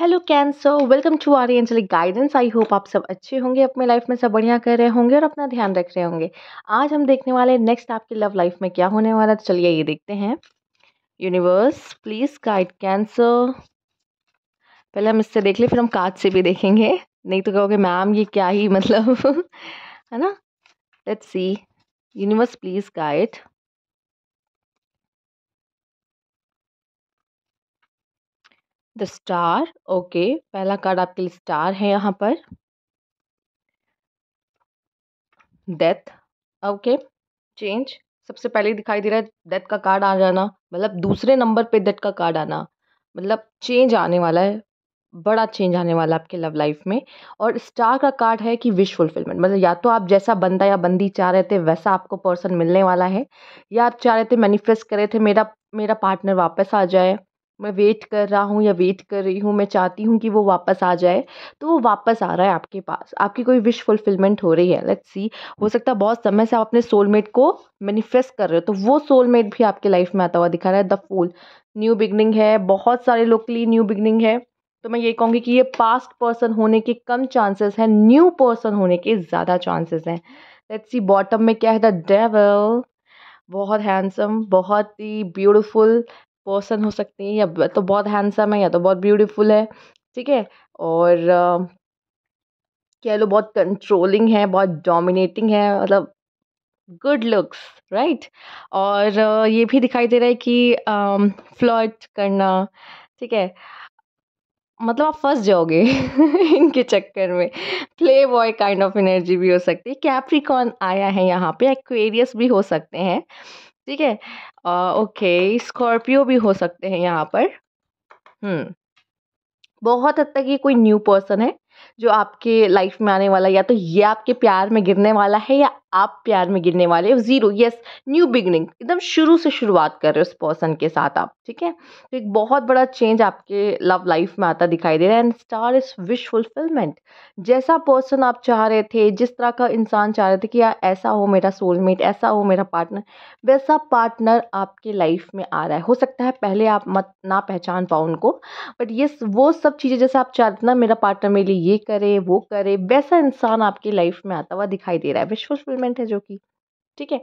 Hello Cancer welcome to our angelic guidance I hope आप सब अच्छे होंगे अपने लाइफ में सब बढ़िया कर रहे होंगे और अपना ध्यान रख रहे होंगे आज हम देखने वाले नेक्स्ट आपकी लव लाइफ में क्या होने वाला है तो चलिए ये देखते हैं यूनिवर्स प्लीज़ गाइड कैंसर पहले हम इससे देख ले फिर हम कार्ड से भी देखेंगे नहीं तो कहोगे मैम ये क्या ही मतलब है ना let's see universe please guide the star okay पहला कार्ड आपके लिए स्टार है यहाँ पर डेथ ओके चेंज सबसे पहले दिखाई दे रहा है डेथ का कार्ड आ जाना मतलब दूसरे नंबर पे डेथ का कार्ड आना मतलब चेंज आने वाला है बड़ा चेंज आने वाला आपके लव लाइफ में और स्टार का कार्ड है कि विश फुलफिलमेंट मतलब या तो आप जैसा बंदा या बंदी चाह रहे थे वैसा आपको पर्सन मिलने वाला है या आप चाह रहे थे मैनिफेस्ट करे थे मेरा मेरा पार्टनर वापस आ जाए मैं वेट कर रहा हूँ या वेट कर रही हूँ मैं चाहती हूँ कि वो वापस आ जाए तो वो वापस आ रहा है आपके पास आपकी कोई विश फुलफिलमेंट हो रही है लेट्स सी हो सकता है बहुत समय से आप अपने सोलमेट को मैनिफेस्ट कर रहे हो तो वो सोलमेट भी आपके लाइफ में आता हुआ दिखा रहा है द फूल न्यू बिगनिंग है बहुत सारे लोग के लिए न्यू बिगनिंग है तो मैं ये कहूँगी कि ये पास्ट पर्सन होने के कम चांसेस हैं न्यू पर्सन होने के ज़्यादा चांसेस हैं लेट्स सी बॉटम में क्या है द डेवल बहुत हैंडसम बहुत ही ब्यूटीफुल पर्सन हो सकते हैं या तो बहुत हैंडसम है या तो बहुत ब्यूटीफुल है ठीक है और कह लो बहुत कंट्रोलिंग है बहुत डोमिनेटिंग है मतलब गुड लुक्स राइट और ये भी दिखाई दे रहा है कि फ्लर्ट करना ठीक है मतलब आप फंस जाओगे इनके चक्कर में playboy kind of energy भी हो सकती है कैप्रिकॉन आया है यहाँ पे एक्वेरियस भी हो सकते हैं ठीक है ओके स्कॉर्पियो भी हो सकते हैं यहाँ पर हम्म बहुत हद तक ये कोई न्यू पर्सन है जो आपके लाइफ में आने वाला या तो ये आपके प्यार में गिरने वाला है या आप प्यार में गिरने वाले हो जीरो यस न्यू बिगनिंग एकदम शुरू से शुरुआत कर रहे हो उस पर्सन के साथ आप ठीक है तो एक बहुत बड़ा चेंज आपके लव लाइफ में आता दिखाई दे रहा है and star is wish fulfilment जैसा पर्सन आप चाह रहे थे जिस तरह का इंसान चाह रहे थे कि यार ऐसा हो मेरा सोलमेट ऐसा हो मेरा पार्टनर वैसा पार्टनर आपके लाइफ में आ रहा है हो सकता है पहले आप मत ना पहचान पाओ उनको बट ये वो सब चीज़ें जैसे आप चाहते ना मेरा पार्टनर मेरे लिए ये करे वो करे वैसा इंसान आपकी लाइफ में आता हुआ दिखाई दे रहा है विश फुलफिल एक्सपेरिमेंट है जो कि ठीक है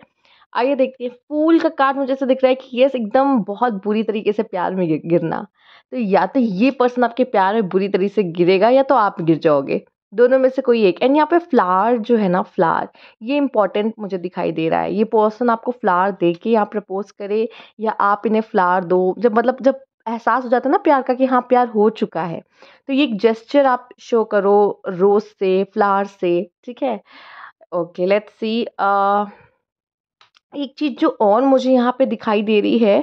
आइए देखते हैं फूल का कार्ड मुझे ऐसा दिख रहा है कि यस एकदम बहुत बुरी तरीके से प्यार में गिरना तो या तो ये पर्सन आपके प्यार में बुरी तरीके से गिरेगा या तो आप गिर जाओगे दोनों में से कोई एक एंड यहाँ पे फ्लावर जो है ना फ्लावर ये इंपॉर्टेंट मुझे दिखाई दे रहा है ये पर्सन आपको फ्लावर दे के यहाँ प्रपोज करे या आप इन्हें फ्लावर दो जब मतलब जब एहसास हो जाता है ना प्यार का कि हाँ प्यार हो चुका है तो ये एक जेस्चर आप शो करो रोज़ से फ्लावर से ठीक है ओके लेट्स सी एक चीज़ जो और मुझे यहाँ पे दिखाई दे रही है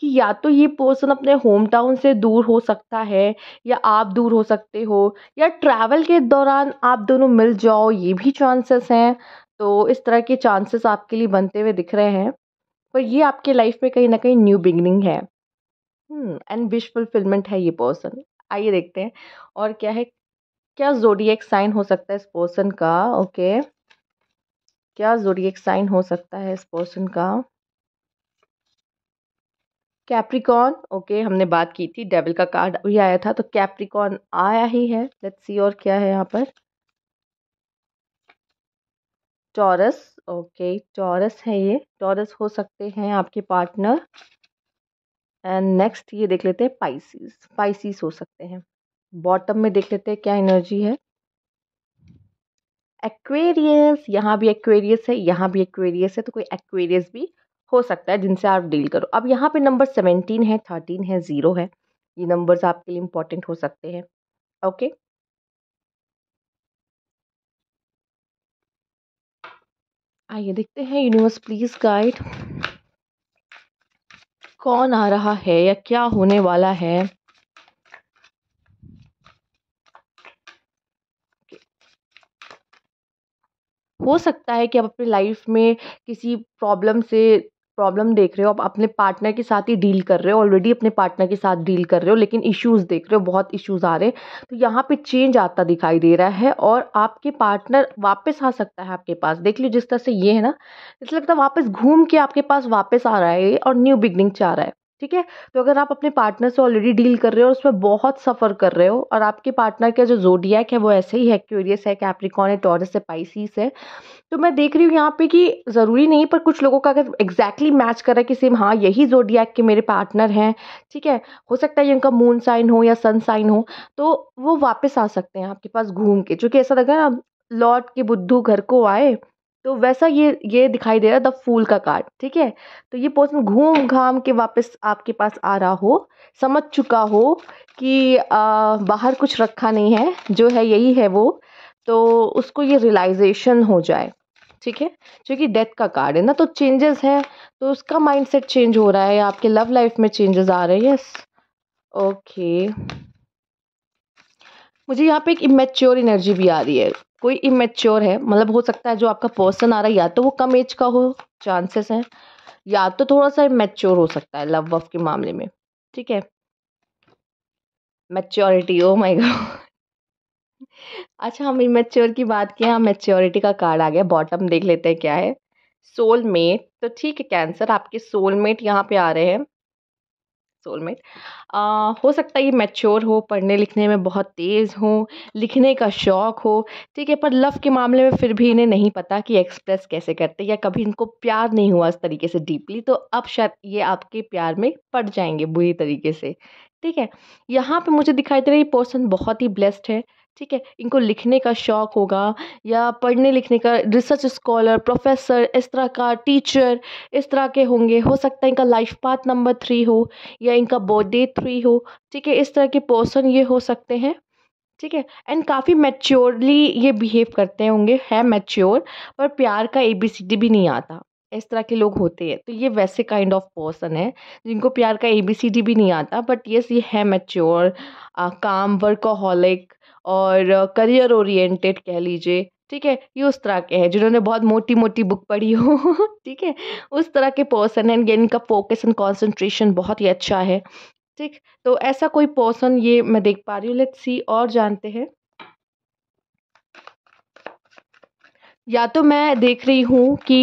कि या तो ये पर्सन अपने होम टाउन से दूर हो सकता है या आप दूर हो सकते हो या ट्रैवल के दौरान आप दोनों मिल जाओ ये भी चांसेस हैं तो इस तरह के चांसेस आपके लिए बनते हुए दिख रहे हैं पर ये आपके लाइफ में कहीं ना कहीं न्यू बिगनिंग है एंड विश फुलफिलमेंट है ये पर्सन आइए देखते हैं और क्या है क्या जोडी साइन हो सकता है इस पर्सन का ओके okay. क्या जोडियक साइन हो सकता है इस पर्सन का कैप्रिकॉन ओके okay, हमने बात की थी डेविल का कार्ड अभी आया था तो कैप्रिकॉन आया ही है लेट्स सी और क्या है यहाँ पर टॉरस ओके टॉरस है ये टॉरस हो सकते हैं आपके पार्टनर एंड नेक्स्ट ये देख लेते हैं पाइसिस पाइसिस हो सकते हैं बॉटम में देख लेते हैं क्या एनर्जी है एक्वेरियस यहाँ भी एक्वेरियस है यहाँ भी एक्वेरियस है तो कोई एक्वेरियस भी हो सकता है जिनसे आप डील करो अब यहाँ पे नंबर सेवेंटीन है थर्टीन है ज़ीरो है ये नंबर्स आपके लिए इम्पॉर्टेंट हो सकते हैं ओके आइए देखते हैं यूनिवर्स प्लीज गाइड कौन आ रहा है या क्या होने वाला है हो सकता है कि आप अपनी लाइफ में किसी प्रॉब्लम से प्रॉब्लम देख रहे हो आप अपने पार्टनर के साथ ही डील कर रहे हो ऑलरेडी अपने पार्टनर के साथ डील कर रहे हो लेकिन इश्यूज देख रहे हो बहुत इश्यूज आ रहे हैं तो यहाँ पे चेंज आता दिखाई दे रहा है और आपके पार्टनर वापस आ सकता है आपके पास देख लो जिस तरह से ये है ना इसलिए लगता है वापस घूम के आपके पास वापस आ रहा है और न्यू बिगनिंग चाह रहा है ठीक है तो अगर आप अपने पार्टनर से ऑलरेडी डील कर रहे हो और उसमें बहुत सफ़र कर रहे हो और आपके पार्टनर का जो जोडियक है वो ऐसे ही है क्यूरियस है कैप्रिकॉन है टॉरस है पाइसिस है तो मैं देख रही हूँ यहाँ पे कि ज़रूरी नहीं पर कुछ लोगों का अगर एग्जैक्टली मैच कर रहा है कि सेम हाँ यही जोडियक के मेरे पार्टनर हैं ठीक है हो सकता है इनका मून साइन हो या सन साइन हो तो वो वापस आ सकते हैं आपके पास घूम के चूंकि ऐसा लगा ना लौट के बुद्धू घर को आए तो वैसा ये ये दिखाई दे रहा है द फूल का कार्ड ठीक है तो ये पोर्सन घूम घाम के वापस आपके पास आ रहा हो समझ चुका हो कि आ, बाहर कुछ रखा नहीं है जो है यही है वो तो उसको ये रियलाइजेशन हो जाए ठीक है क्योंकि डेथ का कार्ड है ना तो चेंजेस है तो उसका माइंडसेट चेंज हो रहा है आपके लव लाइफ में चेंजेस आ रहे हैं यस ओके मुझे यहाँ पे एक इमेच्योर एनर्जी भी आ रही है कोई इमेच्योर है मतलब हो सकता है जो आपका पर्सन आ रहा है या तो वो कम एज का हो चांसेस हैं या तो थोड़ा सा मेच्योर हो सकता है लव वफ के मामले में ठीक है मैच्योरिटी ओ माय गॉड अच्छा हम इमेच्योर की बात किए हम हाँ, मेच्योरिटी का कार्ड आ गया बॉटम देख लेते हैं क्या है सोलमेट तो ठीक है कैंसर आपके सोलमेट यहाँ पे आ रहे हैं सोलमेट हो सकता है ये मैच्योर हो पढ़ने लिखने में बहुत तेज़ हो लिखने का शौक़ हो ठीक है पर लव के मामले में फिर भी इन्हें नहीं पता कि एक्सप्रेस कैसे करते या कभी इनको प्यार नहीं हुआ इस तरीके से डीपली तो अब शायद ये आपके प्यार में पड़ जाएंगे बुरी तरीके से ठीक है यहाँ पे मुझे दिखाई दे रहा है ये पर्सन बहुत ही ब्लेस्ड है ठीक है इनको लिखने का शौक़ होगा या पढ़ने लिखने का रिसर्च स्कॉलर प्रोफेसर इस तरह का टीचर इस तरह के होंगे हो सकता है इनका लाइफ पाथ नंबर थ्री हो या इनका बर्थडे थ्री हो ठीक है इस तरह के पर्सन ये हो सकते हैं ठीक है एंड काफ़ी मैच्योरली ये बिहेव करते होंगे है मैच्योर पर प्यार का ए बी सी डी भी नहीं आता इस तरह के लोग होते हैं तो ये वैसे काइंड ऑफ पर्सन है जिनको प्यार का ए बी सी डी भी नहीं आता बट यस ये है मैच्योर काम वर्कोहॉलिक और करियर ओरिएंटेड कह लीजिए ठीक है ये उस तरह के हैं जिन्होंने बहुत मोटी मोटी बुक पढ़ी हो ठीक है उस तरह के पर्सन हैं इनका फोकस एंड कॉन्सेंट्रेशन बहुत ही अच्छा है ठीक तो ऐसा कोई पर्सन ये मैं देख पा रही हूँ लेट्स सी और जानते हैं या तो मैं देख रही हूँ कि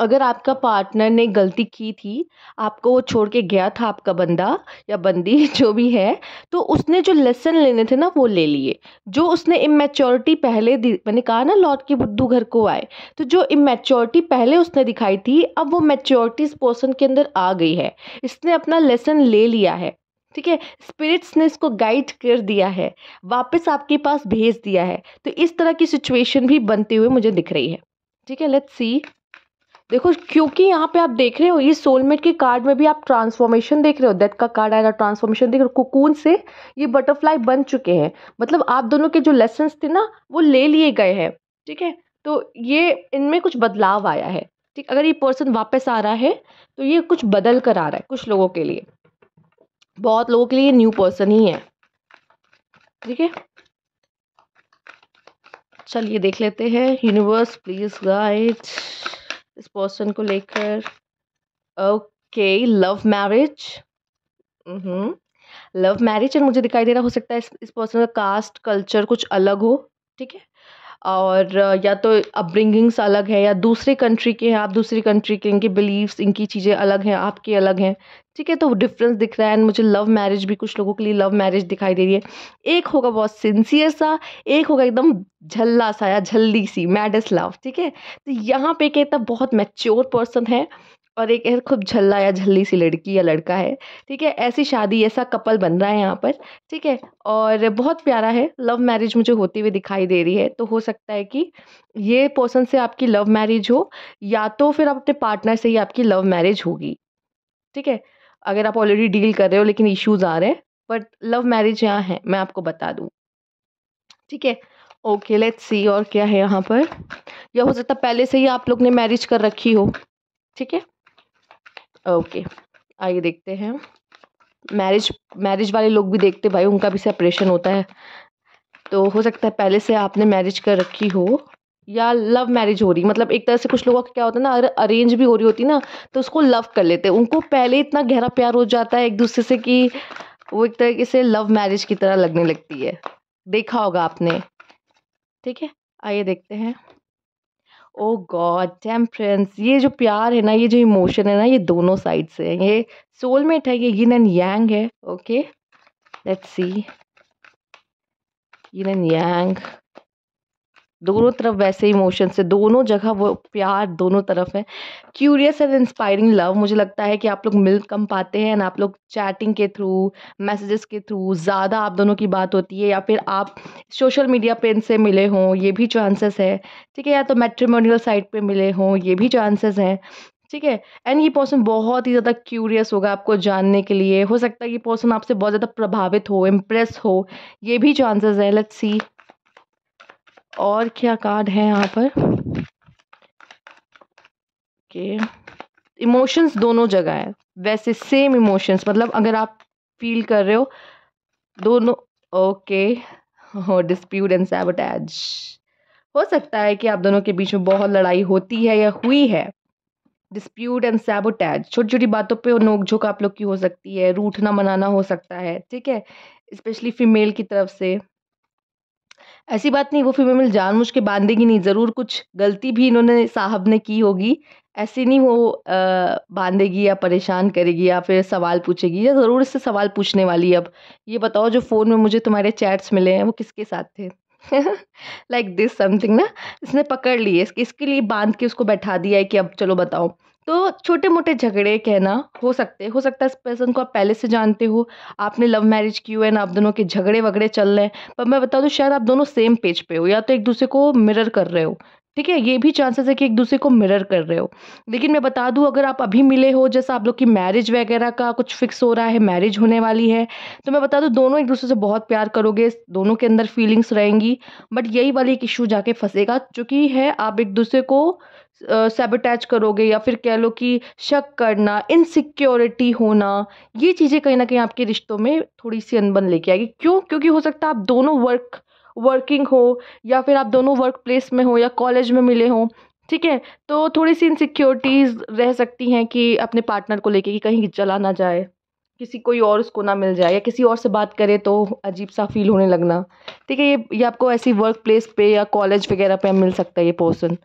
अगर आपका पार्टनर ने गलती की थी आपको वो छोड़ के गया था आपका बंदा या बंदी जो भी है तो उसने जो लेसन लेने थे ना वो ले लिए जो उसने इमेच्योरिटी पहले दी मैंने कहा ना लौट के बुद्धू घर को आए तो जो इमेच्योरिटी पहले उसने दिखाई थी अब वो मेच्योरिटी इस पर्सन के अंदर आ गई है इसने अपना लेसन ले लिया है ठीक है स्पिरिट्स ने इसको गाइड कर दिया है वापस आपके पास भेज दिया है तो इस तरह की सिचुएशन भी बनते हुए मुझे दिख रही है ठीक है लेट्स सी देखो क्योंकि यहाँ पे आप देख रहे हो ये सोलमेट के कार्ड में भी आप ट्रांसफॉर्मेशन देख रहे हो डेथ का कार्ड आएगा ट्रांसफॉर्मेशन देख रहे हो कुकून से ये बटरफ्लाई बन चुके हैं मतलब आप दोनों के जो लेसन थे ना वो ले लिए गए हैं ठीक है तो ये इनमें कुछ बदलाव आया है ठीक अगर ये पर्सन वापस आ रहा है तो ये कुछ बदल कर आ रहा है कुछ लोगों के लिए बहुत लोगों के लिए न्यू पर्सन ही है ठीक है चलिए देख लेते हैं यूनिवर्स प्लीज गाइड इस पर्सन को लेकर okay love marriage love marriage and मुझे दिखाई दे रहा हो सकता है इस इस पर्सन का कास्ट कल्चर कुछ अलग हो ठीक है और या तो अपब्रिंगिंग्स अलग है या दूसरे कंट्री के हैं आप दूसरी कंट्री के इनके बिलीव्स इनकी चीज़ें अलग हैं आपके अलग हैं ठीक है तो डिफरेंस दिख रहा है एंड मुझे लव मैरिज भी कुछ लोगों के लिए लव मैरिज दिखाई दे रही है एक होगा बहुत सिंसियर सा एक होगा एकदम झल्ला सा या झल्ली सी मैडस लव ठीक है तो यहाँ पे कहता बहुत मैच्योर पर्सन है और एक है खूब झल्ला या झल्ली सी लड़की या लड़का है ठीक है ऐसी शादी ऐसा कपल बन रहा है यहाँ पर ठीक है और बहुत प्यारा है लव मैरिज मुझे होती हुई दिखाई दे रही है तो हो सकता है कि ये पर्सन से आपकी लव मैरिज हो या तो फिर आप अपने पार्टनर से ही आपकी लव मैरिज होगी ठीक है अगर आप ऑलरेडी डील कर रहे हो लेकिन इश्यूज आ रहे हैं बट लव मैरिज यहाँ है मैं आपको बता दूँ ठीक है ओके लेट्स सी और क्या है यहाँ पर या हो सकता है पहले से ही आप लोग ने मैरिज कर रखी हो ठीक है ओके आइए देखते हैं मैरिज मैरिज वाले लोग भी देखते भाई उनका भी सेपरेशन होता है तो हो सकता है पहले से आपने मैरिज कर रखी हो या लव मैरिज हो रही मतलब एक तरह से कुछ लोगों का क्या होता है ना अगर अरेंज भी हो रही होती ना तो उसको लव कर लेते हैं उनको पहले इतना गहरा प्यार हो जाता है एक दूसरे से कि वो एक तरीके से लव मैरिज की तरह लगने लगती है देखा होगा आपने ठीक है आइए देखते हैं ओ गॉड टेम्परेंस ये जो प्यार है ना ये जो इमोशन है ना ये दोनों साइड से है ये सोलमेट है ये यिन एंड यांग है okay let's see yin and yang दोनों तरफ वैसे इमोशन से दोनों जगह वो प्यार दोनों तरफ है क्यूरियस एंड इंस्पायरिंग लव मुझे लगता है कि आप लोग मिल कम पाते हैं एंड आप लोग चैटिंग के थ्रू मैसेजेस के थ्रू ज़्यादा आप दोनों की बात होती है या फिर आप सोशल मीडिया पे इनसे मिले हों ये भी चांसेस है ठीक है या तो मेट्रीमोनियल साइट पर मिले हों ये भी चांसेस हैं ठीक है एंड ये पर्सन बहुत ही ज़्यादा क्यूरियस होगा आपको जानने के लिए हो सकता है ये पर्सन आपसे बहुत ज़्यादा प्रभावित हो इम्प्रेस हो ये भी चांसेस है लेट्स सी और क्या कार्ड है यहाँ पर ओके इमोशंस दोनों जगह है वैसे सेम इमोशंस मतलब अगर आप फील कर रहे हो दोनों ओके डिस्प्यूट एंड सैबोटैज हो सकता है कि आप दोनों के बीच में बहुत लड़ाई होती है या हुई है डिस्प्यूट एंड सैबोटैज छोटी छोटी बातों पे नोक झोंक आप लोग की हो सकती है रूठना मनाना हो सकता है ठीक है स्पेशली फीमेल की तरफ से ऐसी बात नहीं वो फिर मिल जानबूझ के बांधेगी नहीं ज़रूर कुछ गलती भी इन्होंने साहब ने की होगी ऐसे नहीं वो बांधेगी या परेशान करेगी या फिर सवाल पूछेगी या ज़रूर इससे सवाल पूछने वाली अब ये बताओ जो फ़ोन में मुझे तुम्हारे चैट्स मिले हैं वो किसके साथ थे लाइक दिस समथिंग ना इसने पकड़ ली है इसके लिए बांध के उसको बैठा दिया है कि अब चलो बताओ तो छोटे मोटे झगड़े कहना हो सकते हो सकता है इस पर्सन को आप पहले से जानते हो आपने लव मैरिज की हुआ है ना आप दोनों के झगड़े वगड़े चल रहे हैं पर मैं बता दूँ शायद आप दोनों सेम पेज पे हो या तो एक दूसरे को मिरर कर रहे हो ठीक है ये भी चांसेस है कि एक दूसरे को मिरर कर रहे हो लेकिन मैं बता दूँ अगर आप अभी मिले हो जैसा आप लोग की मैरिज वगैरह का कुछ फिक्स हो रहा है मैरिज होने वाली है तो मैं बता दूँ दोनों एक दूसरे से बहुत प्यार करोगे दोनों के अंदर फीलिंग्स रहेंगी बट यही वाली एक इशू जाके फंसेगा चूँकि है आप एक दूसरे को सेबोटैच करोगे या फिर कह लो कि शक करना इनसिक्योरिटी होना ये चीज़ें कहीं ना कहीं आपके रिश्तों में थोड़ी सी अनबन लेके आएगी क्यों क्योंकि हो सकता है आप दोनों वर्क वर्किंग हो या फिर आप दोनों वर्क प्लेस में हो या कॉलेज में मिले हों ठीक है तो थोड़ी सी इनसिक्योरिटीज़ रह सकती हैं कि अपने पार्टनर को लेके कि कहीं जला ना जाए किसी कोई और उसको ना मिल जाए या किसी और से बात करे तो अजीब सा फील होने लगना ठीक है ये ये आपको ऐसी वर्क प्लेस पे या कॉलेज वगैरह पे मिल सकता है ये पोर्सन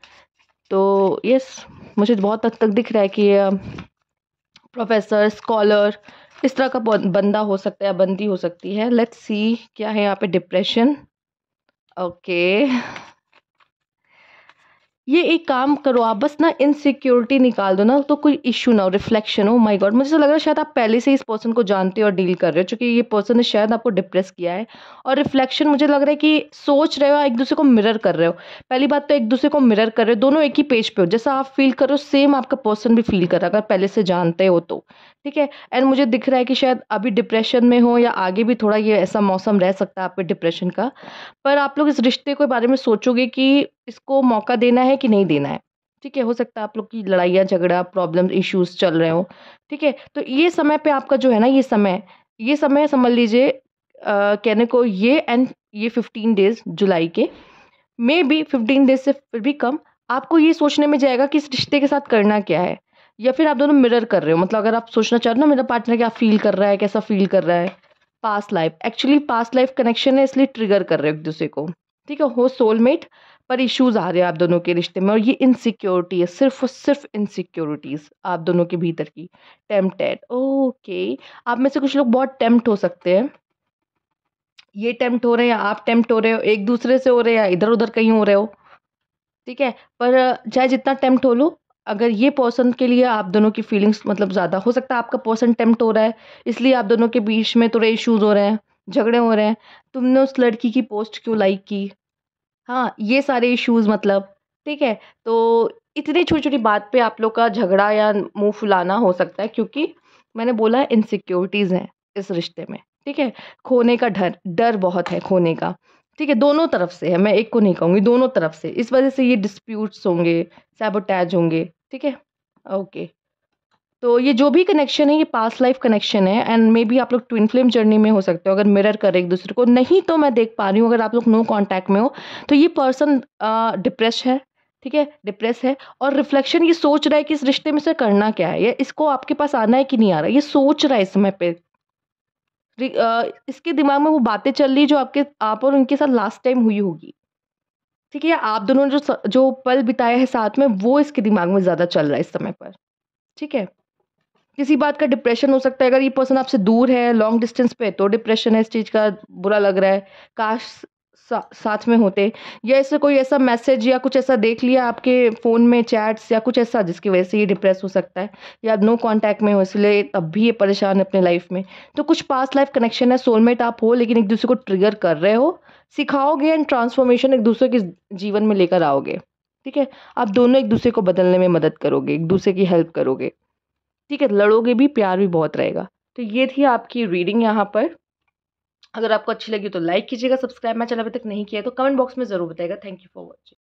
तो यस मुझे बहुत हद तक दिख रहा है कि प्रोफेसर स्कॉलर इस तरह का बंदा हो सकता है बंदी हो सकती है लेट्स सी क्या है यहाँ पे डिप्रेशन ओके okay. ये एक काम करो आप बस ना इनसिक्योरिटी निकाल दो ना तो कोई इशू ना हो रिफ्लेक्शन हो माय oh गॉड मुझे तो लग रहा है शायद आप पहले से इस पर्सन को जानते हो और डील कर रहे हो क्योंकि ये पर्सन ने शायद आपको डिप्रेस किया है और रिफ्लेक्शन मुझे लग रहा है कि सोच रहे हो एक दूसरे को मिरर कर रहे हो पहली बात तो एक दूसरे को मिरर कर रहे हो दोनों एक ही पेज पे हो जैसा आप फील करो सेम आपका पर्सन भी फील कर रहा है अगर पहले से जानते हो तो ठीक है एंड मुझे दिख रहा है कि शायद अभी डिप्रेशन में हो या आगे भी थोड़ा ये ऐसा मौसम रह सकता है आपके डिप्रेशन का पर आप लोग इस रिश्ते के बारे में सोचोगे कि इसको मौका देना है कि नहीं देना है ठीक है हो सकता है आप लोग की लड़ाइयाँ झगड़ा प्रॉब्लम इश्यूज चल रहे हो ठीक है तो ये समय पे आपका जो है ना ये समय ये समय समझ लीजिए कहने को ये एंड ये फिफ्टीन डेज जुलाई के मे बी फिफ्टीन डेज से फिर भी कम आपको ये सोचने में जाएगा कि इस रिश्ते के साथ करना क्या है या फिर आप दोनों मिरर कर रहे हो मतलब अगर आप सोचना चाह रहे हो ना मेरा पार्टनर क्या फील कर रहा है कैसा फील कर रहा है past life actually past life connection है इसलिए ट्रिगर कर रहे हो एक दूसरे को ठीक है हो सोलमेट पर इश्यूज आ रहे हैं आप दोनों के रिश्ते में और ये इनसिक्योरिटी है सिर्फ और सिर्फ इनसिक्योरिटीज़ आप दोनों के भीतर की टेम्पटेड ओके आप में से कुछ लोग बहुत टेम्प्ट हो सकते हैं ये टेम्प्ट हो रहे हैं या आप टेम्प्ट हो रहे हो एक दूसरे से हो रहे हैं या इधर उधर कहीं हो रहे हो ठीक है पर चाहे जितना टेम्प्ट हो लो अगर ये पर्सन के लिए आप दोनों की फीलिंग्स मतलब ज़्यादा हो सकता है आपका पर्सन टेम्प्ट हो रहा है इसलिए आप दोनों के बीच में थोड़े इश्यूज़ हो रहे हैं झगड़े हो रहे हैं तुमने उस लड़की की पोस्ट क्यों लाइक की हाँ ये सारे इश्यूज़ मतलब ठीक है तो इतनी छोटी छोटी बात पे आप लोग का झगड़ा या मुंह फुलाना हो सकता है क्योंकि मैंने बोला इनसिक्योरिटीज़ हैं इस रिश्ते में ठीक है खोने का डर डर बहुत है खोने का ठीक है दोनों तरफ से है मैं एक को नहीं कहूँगी दोनों तरफ से इस वजह से ये डिस्प्यूट्स होंगे सैबोटैज होंगे ठीक है ओके तो ये जो भी कनेक्शन है ये पास्ट लाइफ कनेक्शन है एंड मे बी आप लोग ट्विन फ्लेम जर्नी में हो सकते हो अगर मिरर करें एक दूसरे को नहीं तो मैं देख पा रही हूँ अगर आप लोग नो कॉन्टैक्ट में हो तो ये पर्सन डिप्रेस है ठीक है डिप्रेस है और रिफ्लेक्शन ये सोच रहा है कि इस रिश्ते में से करना क्या है ये इसको आपके पास आना है कि नहीं आ रहा ये सोच रहा है इस समय पर इसके दिमाग में वो बातें चल रही जो आपके आप और उनके साथ लास्ट टाइम हुई होगी ठीक है आप दोनों जो जो पल बिताए हैं साथ में वो इसके दिमाग में ज़्यादा चल रहा है इस समय पर ठीक है किसी बात का डिप्रेशन हो सकता है अगर ये पर्सन आपसे दूर है लॉन्ग डिस्टेंस पे तो डिप्रेशन है इस चीज़ का बुरा लग रहा है काश सा, साथ में होते या ऐसे कोई ऐसा मैसेज या कुछ ऐसा देख लिया आपके फ़ोन में चैट्स या कुछ ऐसा जिसकी वजह से ये डिप्रेस हो सकता है या नो कांटेक्ट में हो इसलिए तब भी ये परेशान है अपने लाइफ में तो कुछ पास्ट लाइफ कनेक्शन है सोलमेट आप हो लेकिन एक दूसरे को ट्रिगर कर रहे हो सिखाओगे एंड ट्रांसफॉर्मेशन एक दूसरे के जीवन में लेकर आओगे ठीक है आप दोनों एक दूसरे को बदलने में मदद करोगे एक दूसरे की हेल्प करोगे ठीक है लड़ोगे भी प्यार भी बहुत रहेगा तो ये थी आपकी रीडिंग यहाँ पर अगर आपको अच्छी लगी तो लाइक कीजिएगा सब्सक्राइब मैं चैनल अभी तक नहीं किया तो कमेंट बॉक्स में ज़रूर बताएगा थैंक यू फॉर वॉचिंग